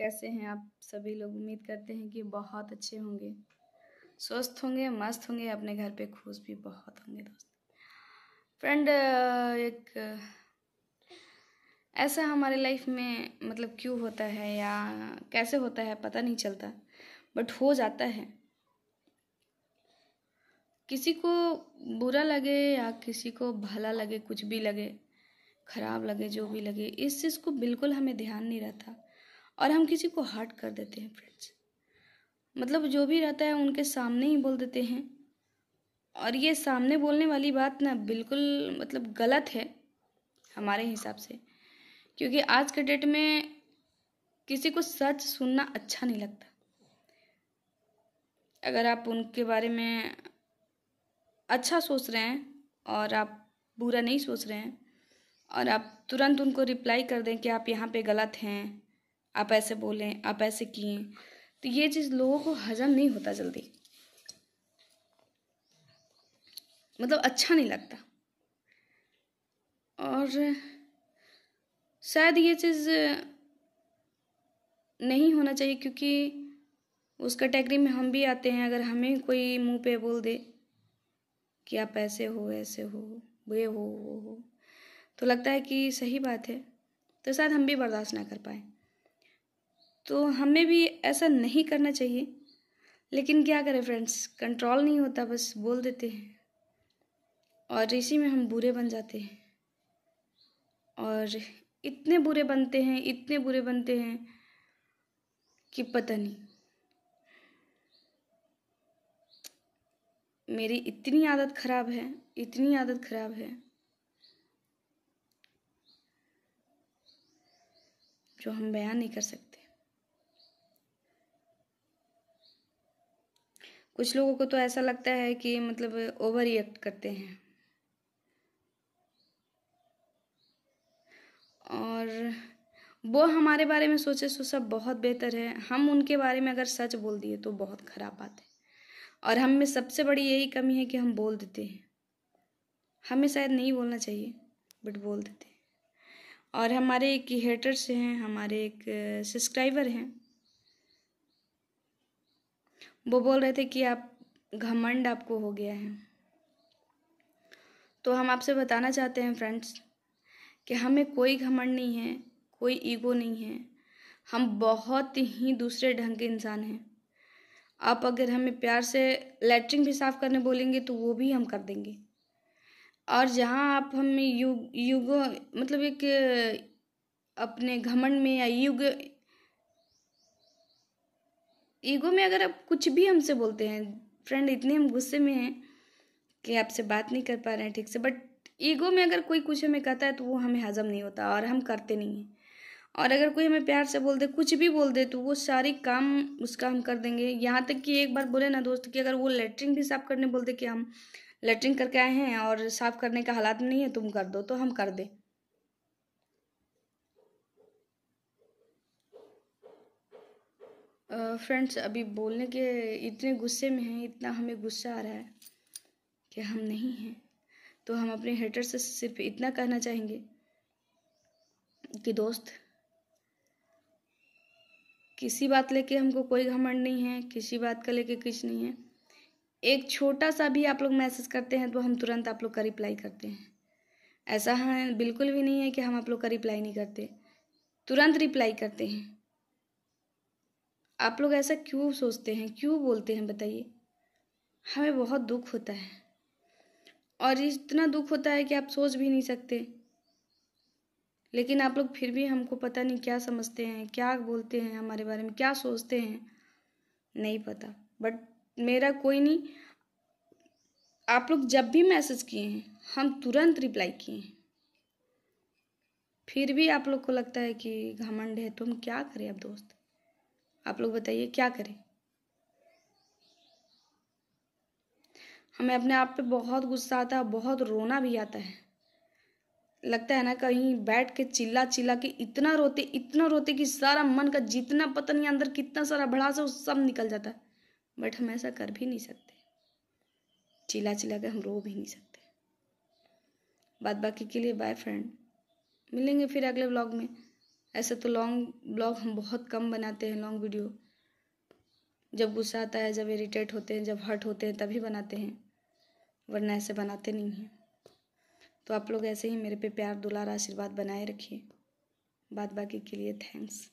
कैसे हैं आप सभी लोग उम्मीद करते हैं कि बहुत अच्छे होंगे स्वस्थ होंगे मस्त होंगे अपने घर पे खुश भी बहुत होंगे दोस्त फ्रेंड एक ऐसा हमारे लाइफ में मतलब क्यों होता है या कैसे होता है पता नहीं चलता बट हो जाता है किसी को बुरा लगे या किसी को भला लगे कुछ भी लगे खराब लगे जो भी लगे इस चीज़ को बिल्कुल हमें ध्यान नहीं रहता और हम किसी को हर्ट कर देते हैं फ्रेंड्स मतलब जो भी रहता है उनके सामने ही बोल देते हैं और ये सामने बोलने वाली बात ना बिल्कुल मतलब गलत है हमारे हिसाब से क्योंकि आज के डेट में किसी को सच सुनना अच्छा नहीं लगता अगर आप उनके बारे में अच्छा सोच रहे हैं और आप बुरा नहीं सोच रहे हैं और आप तुरंत उनको रिप्लाई कर दें कि आप यहाँ पे गलत हैं आप ऐसे बोलें आप ऐसे किए तो ये चीज़ लोगों को हजम नहीं होता जल्दी मतलब अच्छा नहीं लगता और शायद ये चीज़ नहीं होना चाहिए क्योंकि उस कैटेगरी में हम भी आते हैं अगर हमें कोई मुंह पे बोल दे कि आप ऐसे हो ऐसे हो वे हो वो हो तो लगता है कि सही बात है तो शायद हम भी बर्दाश्त ना कर पाएँ तो हमें भी ऐसा नहीं करना चाहिए लेकिन क्या करें फ्रेंड्स कंट्रोल नहीं होता बस बोल देते हैं और इसी में हम बुरे बन जाते हैं और इतने बुरे बनते हैं इतने बुरे बनते हैं कि पता नहीं मेरी इतनी आदत खराब है इतनी आदत खराब है जो हम बयान नहीं कर सकते कुछ लोगों को तो ऐसा लगता है कि मतलब ओवर रिएक्ट करते हैं और वो हमारे बारे में सोचे सो तो सब बहुत बेहतर है हम उनके बारे में अगर सच बोल दिए तो बहुत ख़राब बात है और हम में सबसे बड़ी यही कमी है कि हम बोल देते हैं हमें शायद नहीं बोलना चाहिए बट बोल देते हैं और हमारे एक हेटर्स हैं हमारे एक सब्सक्राइबर हैं वो बोल रहे थे कि आप घमंड आपको हो गया है तो हम आपसे बताना चाहते हैं फ्रेंड्स कि हमें कोई घमंड नहीं है कोई ईगो नहीं है हम बहुत ही दूसरे ढंग के इंसान हैं आप अगर हमें प्यार से लेटरिन भी साफ़ करने बोलेंगे तो वो भी हम कर देंगे और जहाँ आप हमें युग युग मतलब एक अपने घमंड में या युग ईगो में अगर आप कुछ भी हमसे बोलते हैं फ्रेंड इतने हम गुस्से में हैं कि आपसे बात नहीं कर पा रहे हैं ठीक से बट ईगो में अगर कोई कुछ हमें कहता है तो वो हमें हजम नहीं होता और हम करते नहीं हैं और अगर कोई हमें प्यार से बोल दे कुछ भी बोल दे तो वो सारी काम उसका हम कर देंगे यहाँ तक कि एक बार बोले ना दोस्त कि अगर वो लेटरिन भी साफ़ करने बोल दे कि हम लेटरिन करके आए हैं और साफ़ करने का हालात में नहीं है तुम कर दो तो हम कर दें फ्रेंड्स अभी बोलने के इतने गुस्से में हैं इतना हमें गुस्सा आ रहा है कि हम नहीं हैं तो हम अपने हेटर से सिर्फ इतना कहना चाहेंगे कि दोस्त किसी बात लेके हमको कोई घमंड नहीं है किसी बात का लेके कुछ नहीं है एक छोटा सा भी आप लोग मैसेज करते हैं तो हम तुरंत आप लोग का रिप्लाई करते हैं ऐसा है बिल्कुल भी नहीं है कि हम आप लोग का रिप्लाई नहीं करते तुरंत रिप्लाई करते हैं आप लोग ऐसा क्यों सोचते हैं क्यों बोलते हैं बताइए हमें बहुत दुख होता है और इतना दुख होता है कि आप सोच भी नहीं सकते लेकिन आप लोग फिर भी हमको पता नहीं क्या समझते हैं क्या बोलते हैं हमारे बारे में क्या सोचते हैं नहीं पता बट मेरा कोई नहीं आप लोग जब भी मैसेज किए हैं हम तुरंत रिप्लाई किए हैं फिर भी आप लोग को लगता है कि घमंड है तुम क्या करें अब दोस्त आप लोग बताइए क्या करें हमें अपने आप पे बहुत गुस्सा आता है बहुत रोना भी आता है लगता है ना कहीं बैठ के चिल्ला चिल्ला के इतना रोते इतना रोते कि सारा मन का जितना पता नहीं अंदर कितना सारा भड़ास सा सब निकल जाता है बट हम ऐसा कर भी नहीं सकते चिल्ला चिल्ला के हम रो भी नहीं सकते बात बाकी के लिए बाय फ्रेंड मिलेंगे फिर अगले ब्लॉग में ऐसे तो लॉन्ग ब्लॉग हम बहुत कम बनाते हैं लॉन्ग वीडियो जब गुस्सा आता है जब इरिटेट होते हैं जब हर्ट होते हैं तभी बनाते हैं वरना ऐसे बनाते नहीं हैं तो आप लोग ऐसे ही मेरे पे प्यार दुलार आशीर्वाद बनाए रखिए बात बाकी के लिए थैंक्स